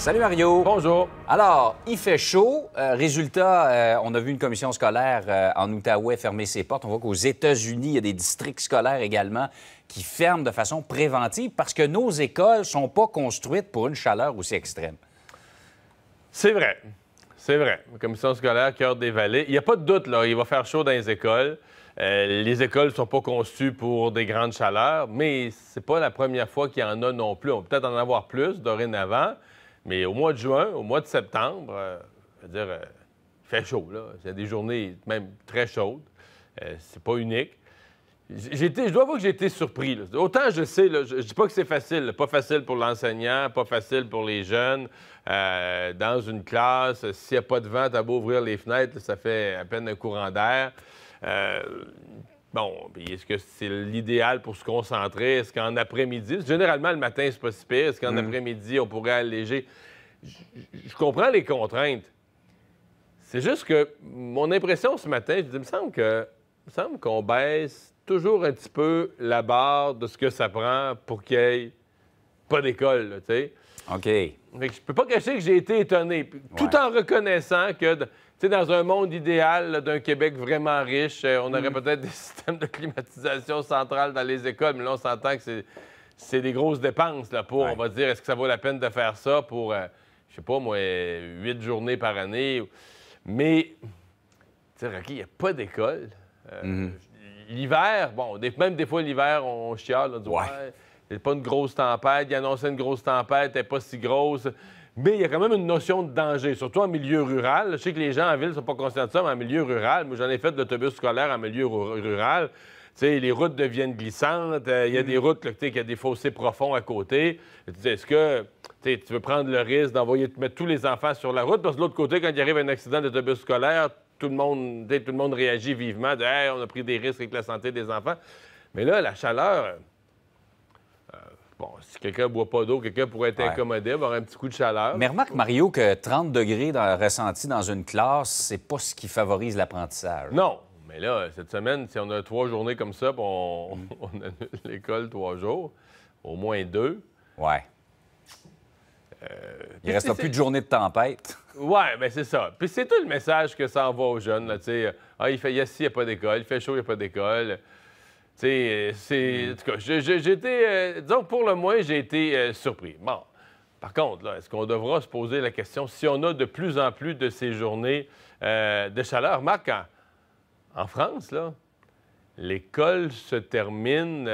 Salut Mario. Bonjour. Alors, il fait chaud. Euh, résultat, euh, on a vu une commission scolaire euh, en Outaouais fermer ses portes. On voit qu'aux États-Unis, il y a des districts scolaires également qui ferment de façon préventive parce que nos écoles sont pas construites pour une chaleur aussi extrême. C'est vrai. C'est vrai. La commission scolaire, cœur des vallées. Il n'y a pas de doute, là. Il va faire chaud dans les écoles. les écoles ne sont pas conçues pour des grandes chaleurs, mais c'est pas la première fois qu'il y en a non plus. On peut peut-être en avoir plus dorénavant. Mais au mois de juin, au mois de septembre, euh, je veux dire, euh, il fait chaud, là. C'est des journées même très chaudes. Euh, c'est pas unique. J'ai je dois avouer que j'ai été surpris. Autant je sais, je, ne dis pas que c'est facile. Pas facile pour l'enseignant, pas facile pour les jeunes. dans une classe, s'il n'y a pas de vent, t'as beau ouvrir les fenêtres, ça fait à peine un courant d'air. Bon, puis est-ce que c'est l'idéal pour se concentrer? Est-ce qu'en après-midi, généralement le matin, c'est pas si pire, est-ce qu'en mm. après-midi, on pourrait alléger? Je comprends les contraintes. C'est juste que mon impression ce matin, je il me semble que il me semble qu'on baisse toujours un petit peu la barre de ce que ça prend pour qu'il n'y ait pas d'école, tu sais. OK. Fait que je peux pas cacher que j'ai été étonné, tout en reconnaissant que sais, dans un monde idéal d'un Québec vraiment riche, euh, on aurait mm. peut-être des systèmes de climatisation centrale dans les écoles, mais là, on s'entend que c'est des grosses dépenses là, pour, on va dire, est-ce que ça vaut la peine de faire ça pour, euh, je sais pas, moi, huit journées par année? Mais, tu sais, Rocky, il n'y a pas d'école. Euh, mm-hmm. L'hiver, bon, même des fois, l'hiver, on, chiale, on il n'y a pas une grosse tempête. Il annonçait une grosse tempête, elle n'est pas si grosse. Mais il y a quand même une notion de danger, surtout en milieu rural. Je sais que les gens en ville ne sont pas conscients de ça, mais en milieu rural, moi j'en ai fait de l'autobus scolaire en milieu rural. sais, les routes deviennent glissantes, euh, il y a des mm. routes, qu'il y a des fossés profonds à côté. Est-ce que tu veux prendre le risque d'envoyer mettre tous les enfants sur la route? Parce que de l'autre côté, quand il arrive un accident d'autobus scolaire, tout le monde, tout le monde réagit vivement on a pris des risques avec la santé des enfants. Mais là, la chaleur, Bon, si quelqu'un ne boit pas d'eau, quelqu'un pourrait être incommodé, avoir un petit coup de chaleur. Mais remarque, Mario, que 30 degrés dans, ressenti dans une classe, c'est pas ce qui favorise l'apprentissage. Non, mais là, cette semaine, si on a trois journées comme ça, on, mm. on annule l'école trois jours, au moins deux. Ouais. Euh, il ne restera plus de journée de tempête. Oui, mais c'est ça. Puis c'est tout le message que ça envoie aux jeunes. Là, ah, il fait, il y a, n'y a pas d'école, il fait chaud, il n'y a pas d'école. Euh, c'est. Mm. En tout cas, j'ai j'étais. Euh, disons, pour le moins, j'ai été euh, surpris. Bon. Par contre, est-ce qu'on devra se poser la question si on a de plus en plus de ces journées de chaleur? Marc, en, France, là, l'école se termine.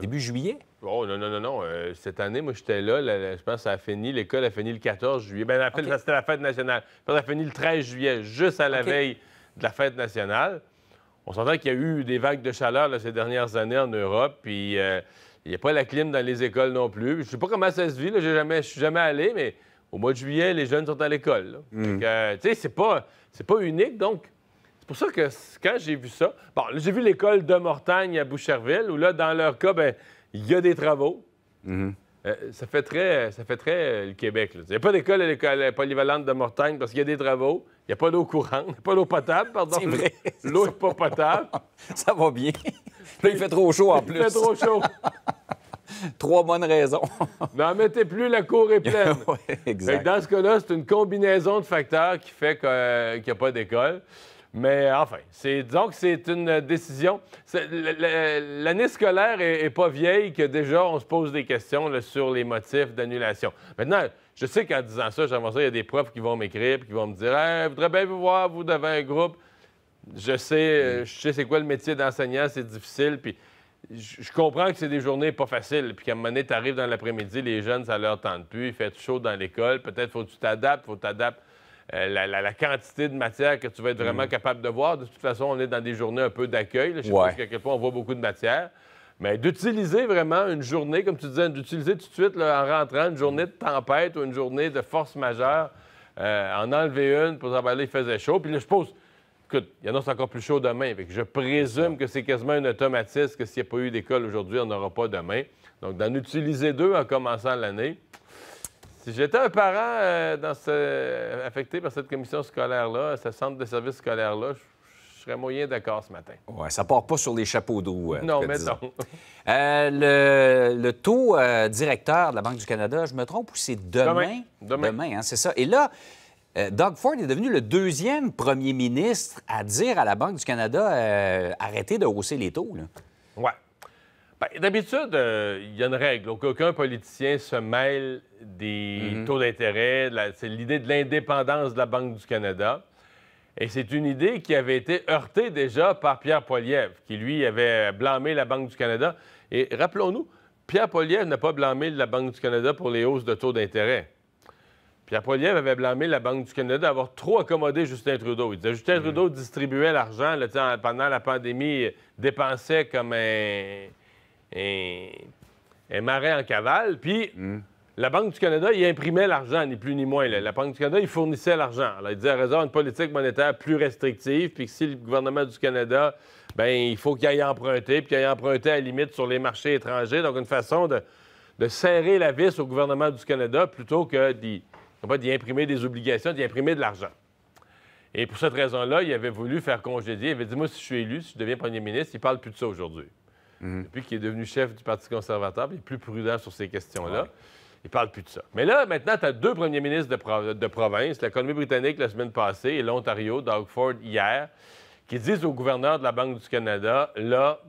Début juillet? Oh, non, non, non, non. cette année, moi, j'étais là, Je pense que ça a fini. L'école a fini le 14 juillet. Bien, après, c'était la fête nationale. ça a fini le 13 juillet, juste à la veille de la fête nationale. On s'entend qu'il y a eu des vagues de chaleur ces dernières années en Europe, puis euh, il n'y a pas la clim dans les écoles non plus. Je ne sais pas comment ça se vit, je jamais, suis jamais allé, mais au mois de juillet, les jeunes sont à l'école. Mm. Euh, c'est pas, unique, donc c'est pour ça que quand j'ai vu ça, bon, j'ai vu l'école de Mortagne à Boucherville, où là, dans leur cas, ben, il y a des travaux. Mm-hmm. Euh, ça fait très, ça fait très euh, le Québec. Il n'y a pas d'école à l'école euh, polyvalente de Mortagne parce qu'il y a des travaux, il n'y a pas d'eau courante, il n'y a pas d'eau potable, pardon. L'eau n'est pas potable. ça va bien. Là, il fait trop chaud en plus. Il fait trop chaud. Trois bonnes raisons. N'en mettez plus, la cour est pleine. exact. dans ce cas-là, c'est une combinaison de facteurs qui fait qu'il n'y a pas d'école. Mais euh, enfin, c'est, disons que c'est une décision. L'année scolaire n'est pas vieille que déjà on se pose des questions sur les motifs d'annulation. Maintenant, je sais qu'en disant ça, j'aimerais ça, il y a des profs qui vont m'écrire qui vont me dire je voudrais bien vous voir, vous, devant un groupe. » Je sais, euh, mm. je sais c'est quoi le métier d'enseignant, c'est difficile, puis je comprends que c'est des journées pas faciles, puis qu'à un moment donné, tu arrives dans l'après-midi, les jeunes, ça leur tente plus, il fait chaud dans l'école, peut-être faut que tu t'adaptes, faut que tu t'adaptes euh, la, quantité de matière que tu vas être vraiment mm. capable de voir. De toute façon, on est dans des journées un peu d'accueil. Je sais pas point on voit beaucoup de matière. Mais d'utiliser vraiment une journée, comme tu disais, d'utiliser tout de suite en rentrant une journée de tempête ou une journée de force majeure, euh, en enlever une pour travailler, il faisait chaud. Puis là, je suppose, écoute, il y en a encore plus chaud demain. je présume que c'est quasiment un automatisme que s'il n'y a pas eu d'école aujourd'hui, on n'aura pas demain. Donc, d'en utiliser deux en commençant l'année, si j'étais un parent euh, affecté par cette commission scolaire-là, ce centre de services scolaires là je serais moyen d'accord ce matin. Oui, ça part pas sur les chapeaux d'eau. non, mais non. Euh, le, taux euh, directeur de la Banque du Canada, je me trompe, ou c'est demain? Demain. Demain, hein, c'est ça. Et là, Doug Ford est devenu le deuxième premier ministre à dire à la Banque du Canada arrêtez de hausser les taux. Oui, ben, d'habitude, il euh, y a une règle. Aucun politicien se mêle des mhm. taux d'intérêt. C'est l'idée de l'indépendance de la Banque du Canada. Et c'est une idée qui avait été heurtée déjà par Pierre Poilievre, qui, lui, avait blâmé la Banque du Canada. Et rappelons-nous, Pierre Poilievre n'a pas blâmé la Banque du Canada pour les hausses de taux d'intérêt. Pierre Poilievre avait blâmé la Banque du Canada d'avoir trop accommodé Justin Trudeau. Il disait Justin mhm. Trudeau distribuait l'argent pendant la pandémie, dépensait comme un un, marais en cavale. Puis hmm. la Banque du Canada, il imprimait l'argent, ni plus ni moins. La Banque du Canada, il fournissait l'argent. Il disait à raison une politique monétaire plus restrictive, puis que si le gouvernement du Canada, ben il faut qu'il aille emprunter, puis qu'il aille emprunter à la limite sur les marchés étrangers. Donc, une façon de, serrer la vis au gouvernement du Canada plutôt que d'y imprimer des obligations, d'y imprimer de l'argent. Et pour cette raison-là, il avait voulu faire congédier. Il avait dit Moi, si je suis élu, si je deviens premier ministre, il parle plus de ça aujourd'hui. Mhm. Depuis qu'il est devenu chef du Parti conservateur, il est plus prudent sur ces questions-là. Il Il parle plus de ça. Mais là, maintenant, tu as deux premiers ministres de, province, l'économie britannique la semaine passée et l'Ontario, Doug Ford hier, qui disent au gouverneur de la Banque du Canada, là...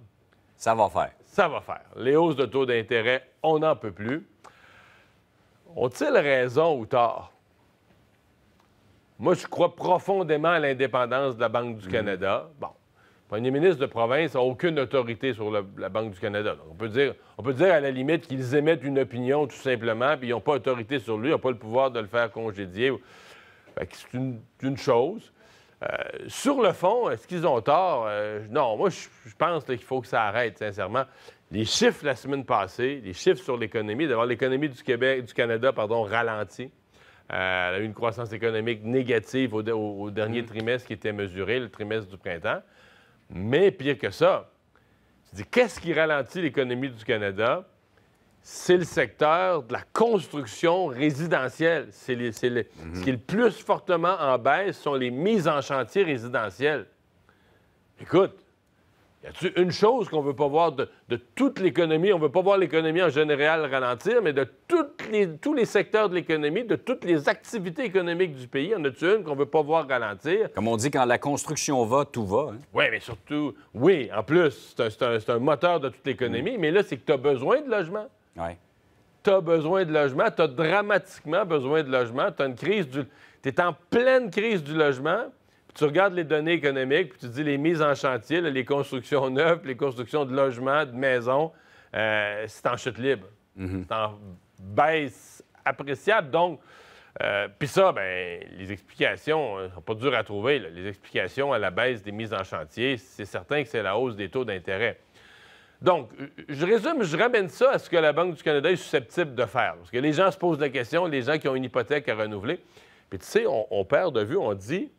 Ça va faire. Ça va faire. Les hausses de taux d'intérêt, on n'en peut plus. Ont-ils raison ou tort? Moi, je crois profondément à l'indépendance de la Banque du mhm. Canada. Bon, premier ministre de province n'a aucune autorité sur la Banque du Canada. on peut dire, on peut dire à la limite qu'ils émettent une opinion tout simplement, puis ils n'ont pas autorité sur lui, ils n'ont pas le pouvoir de le faire congédier. C'est une, chose. Euh, sur le fond, est-ce qu'ils ont tort? Euh, non, moi, je, pense qu'il faut que ça arrête, sincèrement. Les chiffres la semaine passée, les chiffres sur l'économie, d'abord l'économie du Québec, du Canada, pardon, ralentie. Euh, elle a eu une croissance économique négative au, dernier mm. trimestre qui était mesuré, le trimestre du printemps. Mais pire que ça, je dis qu'est-ce qui ralentit l'économie du Canada? C'est le secteur de la construction résidentielle. C'est mhm. Ce qui est le plus fortement en baisse sont les mises en chantier résidentielles. Écoute, y a t une chose qu'on ne veut pas voir de, toute l'économie? On ne veut pas voir l'économie en général ralentir, mais de toutes les, tous les secteurs de l'économie, de toutes les activités économiques du pays, en a tu une qu'on ne veut pas voir ralentir? Comme on dit, quand la construction va, tout va. Hein. Oui, mais surtout, oui, en plus, c'est un, moteur de toute l'économie, mm. mais là, c'est que tu as besoin de logement. Oui. Tu as besoin de logement, tu as dramatiquement besoin de logement, tu une crise du... Tu es en pleine crise du logement tu regardes les données économiques, puis tu dis les mises en chantier, les constructions neuves, les constructions de logements, de maisons, euh, c'est en chute libre. Mhm. C'est en baisse appréciable. Donc, euh, puis ça, ben, les explications ne euh, sont pas dur à trouver. Les explications à la baisse des mises en chantier, c'est certain que c'est la hausse des taux d'intérêt. Donc, je résume, je ramène ça à ce que la Banque du Canada est susceptible de faire. Parce que les gens se posent la question, les gens qui ont une hypothèque à renouveler. Puis tu sais, on perd de vue, on dit,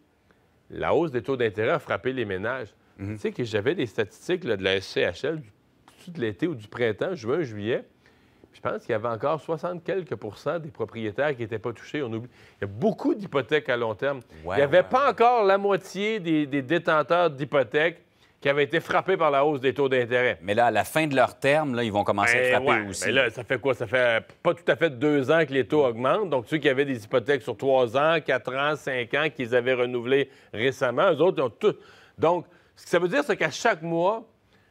la hausse des taux d'intérêt a frappé les ménages. Mhm. Tu sais que j'avais des statistiques de la SCHL du, de l'été ou du printemps, juin, juillet. Je pense qu'il y avait encore 60 quelques des propriétaires qui n'étaient pas touchés. On oublie... Il y a beaucoup d'hypothèques à long terme. Il n'y avait pas encore la moitié des détenteurs d'hypothèques qui avaient été frappés par la hausse des taux d'intérêt. Mais là, à la fin de leur terme, là, ils vont commencer à eh frapper frappés aussi. Mais là, ça fait quoi? Ça fait pas tout à fait deux ans que les taux augmentent. Donc, ceux qui avaient des hypothèques sur trois ans, quatre ans, cinq ans, qu'ils avaient renouvelées récemment, eux autres, ils ont tout. Donc, ce que ça veut dire, c'est qu'à chaque mois,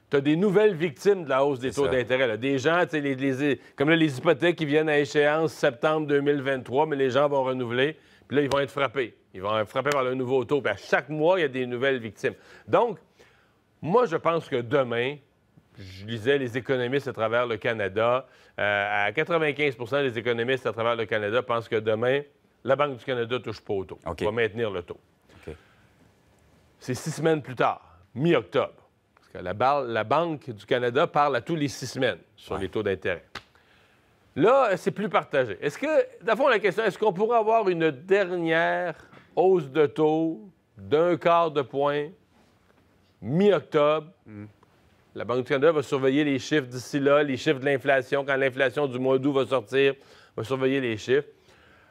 tu as des nouvelles victimes de la hausse des taux d'intérêt. Des gens, les, les, comme les hypothèques qui viennent à échéance septembre 2023, mais les gens vont renouveler, puis là, ils vont être frappés. Ils vont être frappés par le nouveau taux. Puis à chaque mois, il y a des nouvelles victimes. Donc, moi, je pense que demain, je lisais les économistes à travers le Canada. Euh, à 95 des économistes à travers le Canada pensent que demain, la Banque du Canada ne touche pas au taux. va maintenir le taux. C'est six semaines plus tard, mi-octobre. Parce que la, Banque du Canada parle à tous les six semaines sur les taux d'intérêt. Là, c'est plus partagé. Est-ce que, d'abord, la question, est-ce qu'on pourrait avoir une dernière hausse de taux d'un quart de point mi-octobre. Hmm. La Banque du Canada va surveiller les chiffres d'ici là, les chiffres de l'inflation. Quand l'inflation du mois d'août va sortir, va surveiller les chiffres.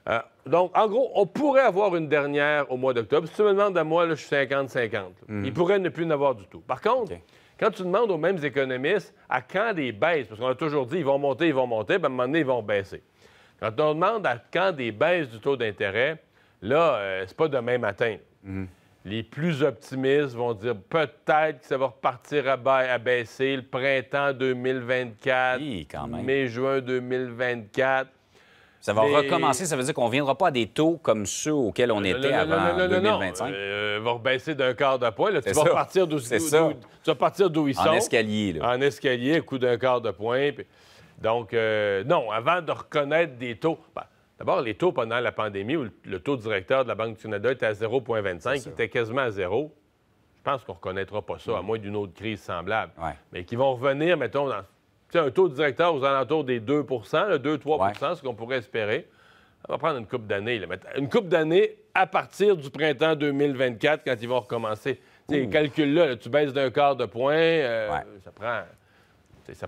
Euh, donc, en gros, on pourrait avoir une dernière au mois d'octobre. Si tu me demandes à moi, je suis 50-50. Hmm. Il pourrait ne plus en avoir du tout. Par contre, quand tu demandes aux mêmes économistes à quand des baisses, parce qu'on a toujours dit ils vont monter, ils vont monter, ben à ils vont baisser. Quand on demande à quand des baisses du taux d'intérêt, là, euh, c'est pas demain matin. Hmm. Les plus optimistes vont dire peut-être que ça va repartir à, baisser le printemps 2024, oui, quand même. mai-juin 2024. Ça va recommencer, ça veut dire qu'on ne viendra pas à des taux comme ceux auxquels on était non, avant non, 2025. Euh, va baisser d'un quart de point. Là. Tu, vas repartir d'où, tu vas partir d'où ils sont. En escalier. Là. En escalier, coup d'un quart de point. Donc, euh, non, avant de reconnaître des taux... Ben, D'abord, les taux pendant la pandémie, où le taux directeur de la Banque du Canada était à 0,25, qui était quasiment à zéro. Je pense qu'on ne reconnaîtra pas ça, à mm. moins d'une autre crise semblable. Mais qui vont revenir, mettons, dans un taux directeur aux alentours des 2 2-3 ce qu'on pourrait espérer. Ça va prendre une coupe d'années. Une coupe d'année à partir du printemps 2024, quand ils vont recommencer. Les calculs-là, tu baisses d'un quart de point, euh, ça prend... Ça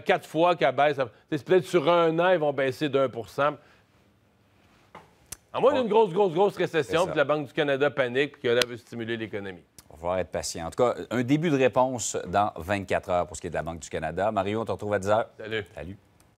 quatre fois qu'elle baisse. C'est peut-être sur un an, ils vont baisser d'un pour cent. À moins d'une grosse, grosse, grosse récession, puis que la Banque du Canada panique, puis qu'elle veut stimuler l'économie. On va être patient. En tout cas, un début de réponse dans 24 heures pour ce qui est de la Banque du Canada. Mario, on te retrouve à 10 heures. Salut. Salut.